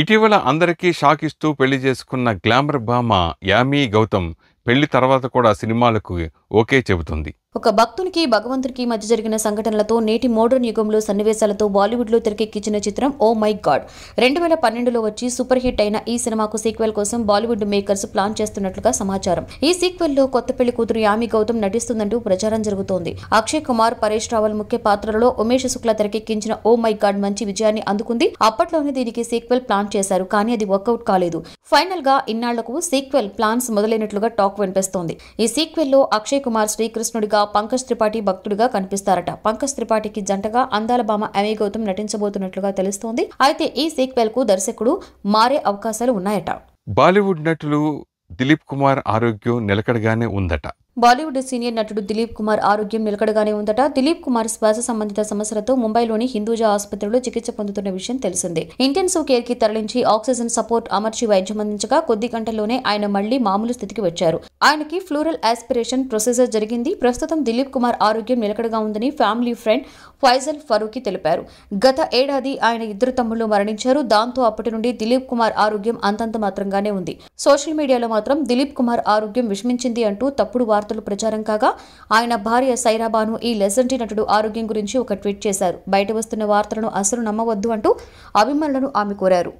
ఇటీవల అందరికీ షాక్ ఇస్తూ పెళ్లి చేసుకున్న గ్లామర్ భామ యామీ గౌతమ్ పెళ్లి తర్వాత కూడా సినిమాలకు ఓకే చెబుతుంది ఒక భక్తునికి భగవంతునికి మధ్య జరిగిన సంఘటనలతో నేటి మోడర్న్ యుగంలో సన్నివేశాలతో బాలీవుడ్లో తెరకెక్కించిన చిత్రం ఓ మై గాడ్ రెండు వేల పన్నెండులో వచ్చి సూపర్ హిట్ అయిన ఈ సినిమాకు సీక్వెల్ కోసం బాలీవుడ్ మేకర్స్ ప్లాన్ చేస్తున్నట్లుగా సమాచారం ఈ సీక్వెల్ లో కొత్త పెళ్లి కూతురు యామి గౌతమ్ నటిస్తుందంటూ ప్రచారం జరుగుతోంది అక్షయ్ కుమార్ పరేష్ రావల్ ముఖ్య పాత్రలో ఉమేష్ శుక్లా తెరకెక్కించిన ఓ మై గాడ్ మంచి విజయాన్ని అందుకుంది అప్పట్లోనే దీనికి సీక్వెల్ ప్లాన్ చేశారు కానీ అది వర్కౌట్ కాలేదు ఫైనల్ గా ఇన్నాళ్లకు సీక్వెల్ ప్లాన్స్ మొదలైనట్లుగా టాక్ వినిపిస్తోంది ఈ సీక్వెల్ లో అక్షయ్ కుమార్ శ్రీకృష్ణుడిగా పంకజ్ త్రిపాఠి భక్తుడిగా కనిపిస్తారట పంకజ్ త్రిపాఠికి జంటగా అందాల భామ అమీ గౌతమ్ నటించబోతున్నట్లుగా తెలుస్తోంది అయితే ఈ సీక్వెల్ కు దర్శకుడు మారే అవకాశాలు ఉన్నాయట బాలీవుడ్ నటులు దిలీప్ కుమార్ ఆరోగ్యం నిలకడగానే ఉందట బాలీవుడ్ సీనియర్ నటుడు దిలీప్ కుమార్ ఆరోగ్యం నిలకడగానే ఉందట దిలీప్ కుమార్ శ్వాస సంబంధిత సమస్యలతో ముంబైలోని హిందూజా ఆసుపత్రిలో చికిత్స పొందుతున్న విషయం తెలిసిందే ఇంటెన్సివ్ కేర్ కి తరలించి ఆక్సిజన్ సపోర్ట్ అమర్చి వైద్యం అందించగా కొద్ది గంటల్లోనే ఆయన మళ్లీ మామూలు స్థితికి వచ్చారు ఆయనకి ఫ్లూరల్ ఆస్పిరేషన్ ప్రొసీజర్ జరిగింది ప్రస్తుతం దిలీప్ కుమార్ ఆరోగ్యం నిలకడగా ఉందని ఫ్యామిలీ ఫ్రెండ్ ఫైజల్ ఫరూకి తెలిపారు గత ఏడాది ఆయన ఇద్దరు తమ్ముళ్లు మరణించారు దాంతో అప్పటి నుండి దిలీప్ కుమార్ ఆరోగ్యం అంతంత మాత్రంగానే ఉంది సోషల్ మీడియాలో మాత్రం దిలీప్ కుమార్ ఆరోగ్యం విషమించింది అంటూ తప్పుడు వార్త వార్తలు ప్రచారం కాగా ఆయన భార్య సైరాబాను ఈ లెజెంటీ నటుడు ఆరోగ్యం గురించి ఒక ట్వీట్ చేశారు బయట వస్తున్న వార్తలను అసలు నమ్మవద్దు అంటూ అభిమానులను ఆమె కోరారు